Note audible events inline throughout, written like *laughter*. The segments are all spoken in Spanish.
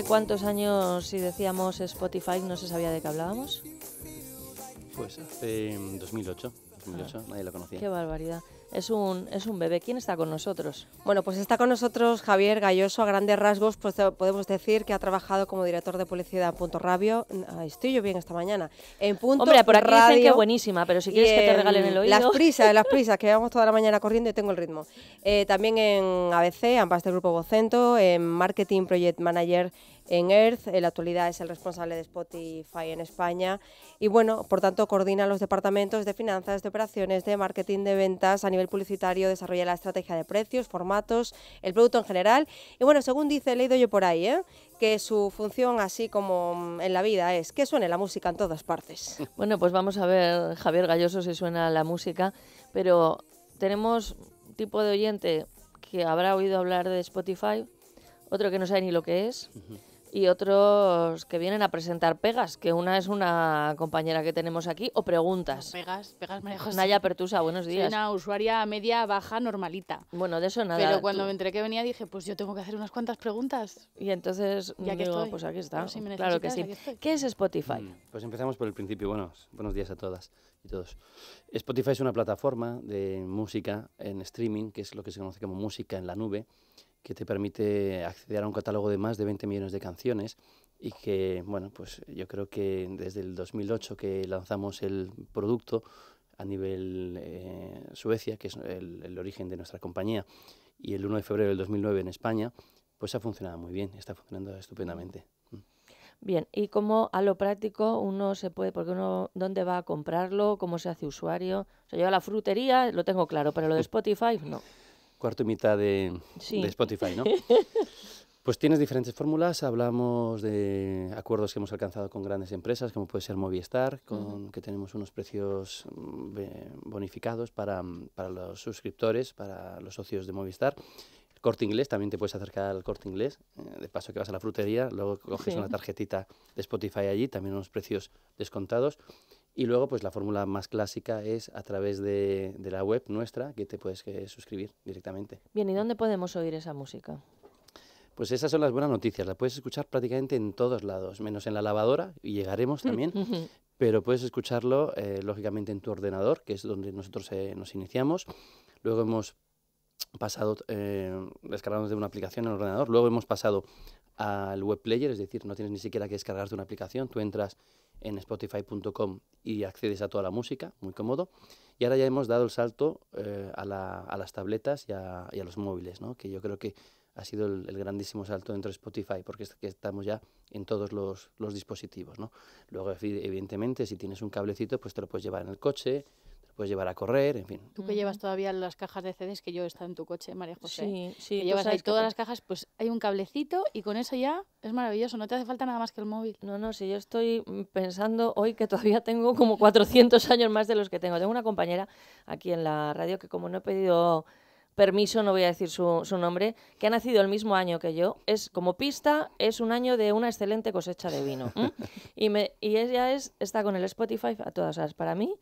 ¿Hace cuántos años, si decíamos Spotify, no se sabía de qué hablábamos? Pues hace 2008. Mm, 2008 ah. nadie lo conocía. Qué barbaridad es un, es un bebé. ¿Quién está con nosotros? Bueno, pues está con nosotros Javier Galloso. A grandes rasgos pues, podemos decir que ha trabajado como director de publicidad en Punto Radio. estoy yo bien esta mañana. En Punto Hombre, por Radio, que buenísima, pero si quieres que te regalen el oído. Las prisas, las *laughs* prisas, que vamos toda la mañana corriendo y tengo el ritmo. Eh, también en ABC, ambas del Grupo Vocento, en Marketing Project Manager en Earth, en la actualidad es el responsable de Spotify en España y bueno, por tanto coordina los departamentos de finanzas, de operaciones, de marketing, de ventas a nivel publicitario, desarrolla la estrategia de precios, formatos, el producto en general y bueno, según dice, he leído yo por ahí, ¿eh? que su función, así como mm, en la vida, es que suene la música en todas partes. *laughs* Bueno, pues vamos a ver, Javier Galloso, si suena la música, pero tenemos un tipo de oyente que habrá oído hablar de Spotify, otro que no sabe ni lo que es y otros que vienen a presentar pegas, que una es una compañera que tenemos aquí, o preguntas. Pegas, pegas, María Naya Pertusa, buenos días. Soy una usuaria media, baja, normalita. Bueno, de eso nada. Pero cuando me enteré que venía dije, pues yo tengo que hacer unas cuantas preguntas. Y entonces ya que pues aquí está. claro que sí. ¿Qué es Spotify? Mm, pues empezamos por el principio. Buenos, buenos días a todas y todos. Spotify es una plataforma de música en streaming, que es lo que se conoce como música en la nube que te permite acceder a un catálogo de más de 20 millones de canciones y que, bueno, pues yo creo que desde el 2008 que lanzamos el producto a nivel eh, Suecia, que es el, el, origen de nuestra compañía, y el 1 de febrero del 2009 en España, pues ha funcionado muy bien, está funcionando estupendamente. Mm. Bien, ¿y cómo a lo práctico uno se puede, porque uno, ¿dónde va a comprarlo? ¿Cómo se hace usuario? O sea, yo a la frutería lo tengo claro, pero lo de *laughs* Spotify no cuarto y mitad de, Spotify, ¿no? *laughs* Pues tienes diferentes fórmulas. Hablamos de acuerdos que hemos alcanzado con grandes empresas, como puede ser Movistar, con que tenemos unos precios mm, bonificados mm, para, los suscriptores, para los socios de Movistar. El corte inglés, también te puedes acercar al corte inglés. Eh, de paso que vas a la frutería, luego coges una tarjetita de Spotify allí, también unos precios descontados. Y luego, pues la fórmula más clásica es a través de, la web nuestra, que te puedes eh, suscribir directamente. Bien, ¿y dónde podemos oír esa música? Pues esas son las buenas noticias, la puedes escuchar prácticamente en todos lados, menos en la lavadora, y llegaremos mm, también, pero puedes escucharlo eh, lógicamente en tu ordenador, que es donde nosotros eh, nos iniciamos. Luego hemos pasado, descargamos de una aplicación en el ordenador, luego hemos pasado al web player, es decir, no tienes ni siquiera que descargarte una aplicación, tú entras en spotify.com y accedes a toda la música, muy cómodo. Y ahora ya hemos dado el salto eh, a, las tabletas y a, los móviles, ¿no? que yo creo que ha sido el, grandísimo salto dentro de Spotify, porque es que estamos ya en todos los, dispositivos. Luego, evidentemente, si tienes un cablecito, pues te lo puedes llevar en el coche, llevar a correr, en fin. Tú que llevas todavía las cajas de CDs que yo he estado en tu coche, María José. Sí, sí. Que llevas ahí todas las cajas, pues hay un cablecito y con eso ya es maravilloso, no te hace falta nada más que el móvil. No, no, si yo estoy pensando hoy que todavía tengo como 400 años más de los que tengo. Tengo una compañera aquí en la radio que como no he pedido permiso, no voy a decir su, nombre, que ha nacido el mismo año que yo. Es como pista, es un año de una excelente cosecha de vino. *laughs* Y, me, y ella es, está con el Spotify a todas horas. Para mí,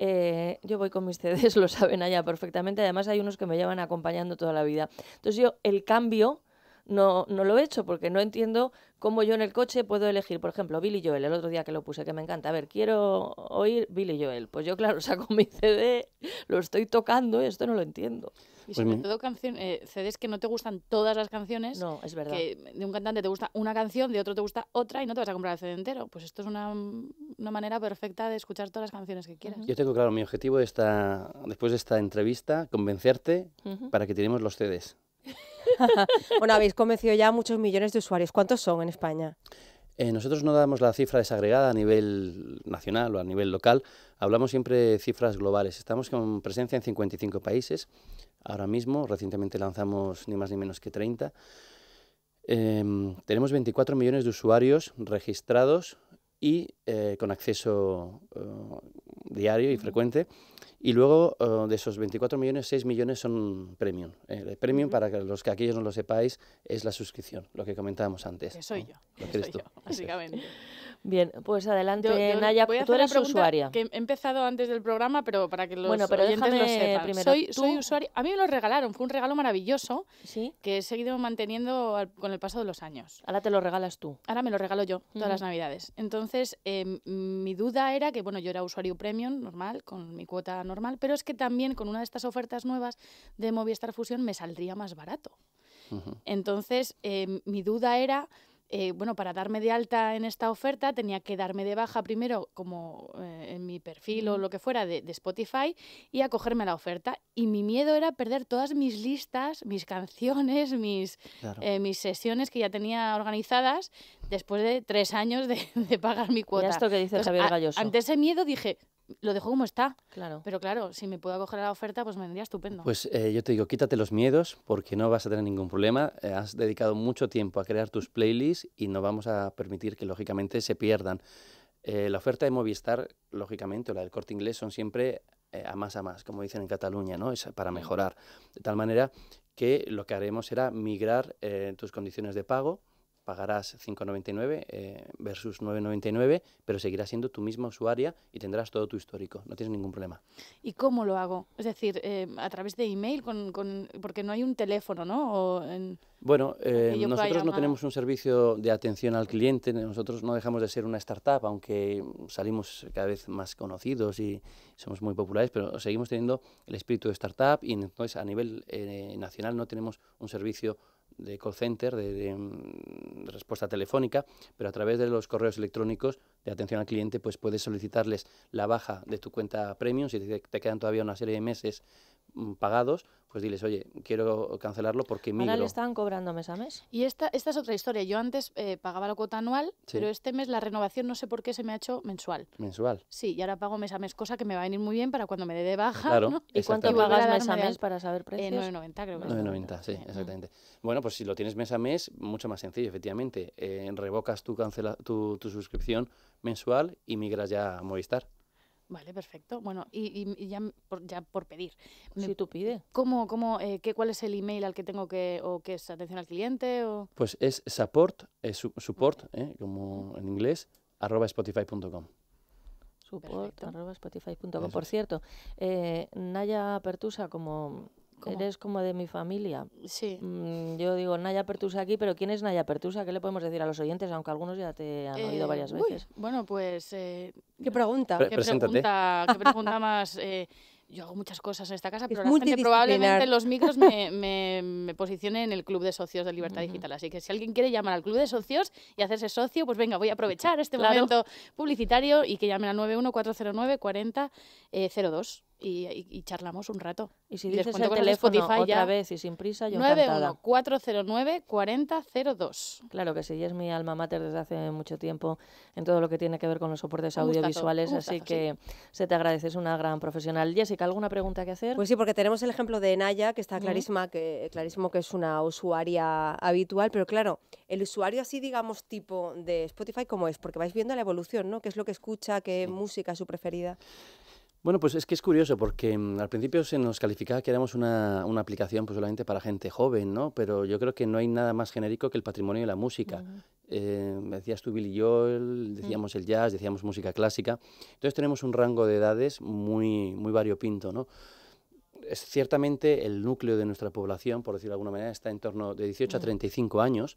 eh, yo voy con mis CDs, *laughs* lo saben allá perfectamente. Además, hay unos que me llevan acompañando toda la vida. Entonces, yo el cambio no, no lo he hecho porque no entiendo cómo yo en el coche puedo elegir, por ejemplo, Billy Joel, el otro día que lo puse, que me encanta. A ver, quiero oír Billy Joel. Pues yo, claro, *laughs* saco mi CD, lo estoy tocando y esto no lo entiendo. Y pues sobre todo CDs eh, que no te gustan todas las canciones. No, es verdad. Que de un cantante te gusta una canción, de otro te gusta otra y no te vas a comprar el CD entero. Pues esto es una, manera perfecta de escuchar todas las canciones que quieras. Yo tengo claro, mi objetivo está, después de esta entrevista, convencerte para que tiremos los CDs. *laughs* *laughs* bueno, habéis convencido ya a muchos millones de usuarios. ¿Cuántos son en España? Eh, nosotros no damos la cifra desagregada a nivel nacional o a nivel local, hablamos siempre de cifras globales. Estamos con presencia en 55 países, ahora mismo, recientemente lanzamos ni más ni menos que 30. Em, tenemos 24 millones de usuarios registrados y eh, con acceso eh, diario y frecuente. Y luego eh, de esos 24 millones, 6 millones son premium. El premium, para que los que aquellos no lo sepáis, es la suscripción, lo que comentábamos antes. Que soy yo. yo, básicamente. Bien, pues adelante, yo Naya, tú eres usuaria. Que he empezado antes del programa, pero para que los bueno, pero oyentes lo Primero, soy, usuaria. A mí me lo regalaron, fue un regalo maravilloso que he seguido manteniendo con el paso de los años. Ahora te lo regalas tú. Ahora me lo regalo yo, todas las navidades. Entonces, em, mi duda era que, bueno, yo era usuario premium, normal, con mi cuota normal, pero es que también con una de estas ofertas nuevas de Movistar Fusión me saldría más barato. Entonces, em, mi duda era eh, bueno, para darme de alta en esta oferta tenía que darme de baja primero como eh, en mi perfil o lo que fuera de, Spotify y acogerme a la oferta. Y mi miedo era perder todas mis listas, mis canciones, mis, eh, mis sesiones que ya tenía organizadas después de tres años de, *laughs* pagar mi cuota. Ya esto que dice Javier Galloso. ante ese miedo dije, lo dejo como está. Claro. Pero claro, si me puedo acoger a la oferta, pues me vendría estupendo. Pues eh, yo te digo, quítate los miedos porque no vas a tener ningún problema. Eh, has dedicado mucho tiempo a crear tus playlists y no vamos a permitir que lógicamente se pierdan. Eh, la oferta de Movistar, lógicamente, o la del corte inglés son siempre a más a más, como dicen en Cataluña, ¿no? Es para mm. mejorar. De tal manera que lo que haremos será migrar tus condiciones de pago pagarás 5,99 eh, versus 9,99, pero seguirás siendo tu misma usuaria y tendrás todo tu histórico, no tienes ningún problema. ¿Y cómo lo hago? Es decir, eh, a través de email, con, porque no hay un teléfono, ¿no? Bueno, eh, nosotros no tenemos un servicio de atención al cliente, nosotros no dejamos de ser una startup, aunque salimos cada vez más conocidos y somos muy populares, pero seguimos teniendo el espíritu de startup y entonces a nivel nacional no tenemos un servicio de call center, mm, de, respuesta telefónica, pero a través de los correos electrónicos de atención al cliente, pues puedes solicitarles la baja de tu cuenta premium si te quedan todavía una serie de meses mm, pagados pues diles, oye, quiero cancelarlo porque migro. Ahora le están cobrando mes a mes. Y esta, esta es otra historia. Yo antes eh, pagaba la cuota anual, pero este mes la renovación no sé por qué se me ha hecho mensual. ¿Mensual? Sí, y ahora pago mes a mes, cosa que me va a venir muy bien para cuando me dé de baja. Claro, ¿Y cuánto pagas mes a mes para saber precios? 9,90 eh, creo que 9,90, sí, exactamente. Bueno, pues si lo tienes mes a mes, mucho más sencillo, efectivamente. Eh, revocas tu, cancela, tu suscripción mensual y migras ya a Movistar. Vale, perfecto. Bueno, y, ya, por, pedir. si tú pides. ¿cómo, cómo, eh, qué, ¿Cuál es el email al que tengo que, o que es atención al cliente? O... Pues es support, es support, eh, como en inglés, arroba spotify.com. Support, arroba spotify.com. Por cierto, eh, Naya Pertusa, como Eres como de mi familia. Sí. Mm, yo digo Naya Pertusa aquí, pero ¿quién es Naya Pertusa? ¿Qué le podemos decir a los oyentes? Aunque algunos ya te han oído eh, varias veces. bueno, pues. Eh, ¿Qué pregunta? ¿Qué *laughs* pregunta, más? Eh? yo hago muchas cosas en esta casa, pero es la probablemente los micros me, me, posicione en el Club de Socios de Libertad Digital. Así que si alguien quiere llamar al Club de Socios y hacerse socio, pues venga, voy a aprovechar este momento publicitario y que llamen al 91409 4002 y, charlamos un rato. Y si dices el teléfono otra vez y sin prisa, yo 91409-4002. Claro que sí, es mi alma mater desde hace mucho tiempo en todo lo que tiene que ver con los soportes audiovisuales, así que se te agradece, es una gran profesional. Jessica, ¿alguna pregunta que hacer? Pues sí, porque tenemos el ejemplo de Naya, que está clarísima, que, clarísimo que es una usuaria habitual, pero claro, el usuario así, digamos, tipo de Spotify, ¿cómo es? Porque vais viendo la evolución, ¿no? ¿Qué es lo que escucha, qué música es su preferida? Bueno, pues es que es curioso porque mm, al principio se nos calificaba que éramos una, aplicación pues solamente para gente joven, ¿no? Pero yo creo que no hay nada más genérico que el patrimonio de la música. Eh, decías tú Billy yo, decíamos el jazz, decíamos música clásica. Entonces tenemos un rango de edades muy, muy variopinto, ¿no? Es, ciertamente el núcleo de nuestra población, por decirlo de alguna manera, está en torno de 18 a 35 años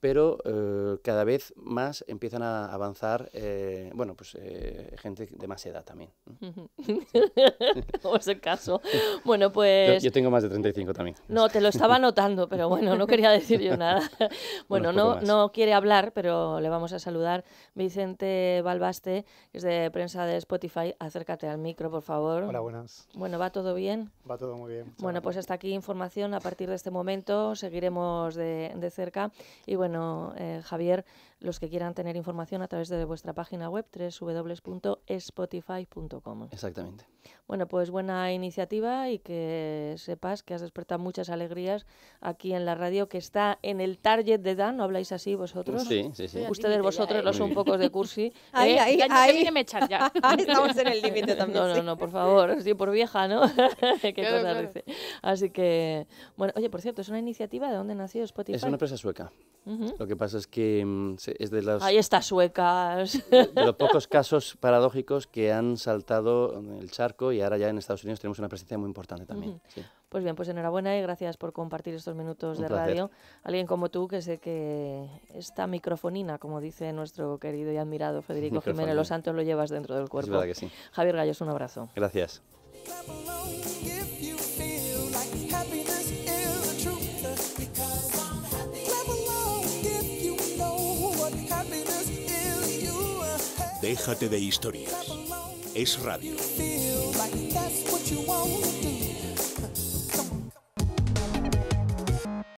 pero eh, cada vez más empiezan a avanzar, eh, bueno, pues eh, gente de más edad también. *laughs* Como es el caso. Bueno, pues... Yo, tengo más de 35 también. No, te lo estaba notando, pero bueno, no quería decir yo nada. *laughs* Bueno, *laughs* no, no quiere hablar, pero le vamos a saludar. Vicente Balbaste, que es de prensa de Spotify, acércate al micro, por favor. Hola, buenas. Bueno, ¿va todo bien? Va todo muy bien. Bueno, pues hasta aquí información. A partir de este momento seguiremos de, de cerca. Y bueno, bueno, eh, Javier, los que quieran tener información a través de vuestra página web www.spotify.com. Exactamente. Bueno, pues buena iniciativa y que sepas que has despertado muchas alegrías aquí en la radio que está en el target de Dan. ¿no habláis así vosotros? Sí, sí, sí. Ustedes vosotros los son pocos de cursi. ahí, *laughs* eh, ahí, ahí. Que me echar ya. *laughs* Estamos en el límite *laughs* también. No, no, no, por favor, estoy por vieja, ¿no? Qué cosa Así que, bueno, oye, por cierto, es una iniciativa de dónde nació Spotify. Es una empresa sueca. Lo que pasa es que mm, Ahí está suecas. *laughs* De, los pocos casos paradójicos que han saltado el charco y ahora ya en Estados Unidos tenemos una presencia muy importante también. Pues bien, pues enhorabuena y gracias por compartir estos minutos de radio. Alguien como tú, que sé que esta microfonina, como dice nuestro querido y admirado Federico *laughs* Jiménez Los Santos, lo llevas dentro del cuerpo. Es que sí. Javier Gallos, un abrazo. Gracias. Déjate de historias. Es radio.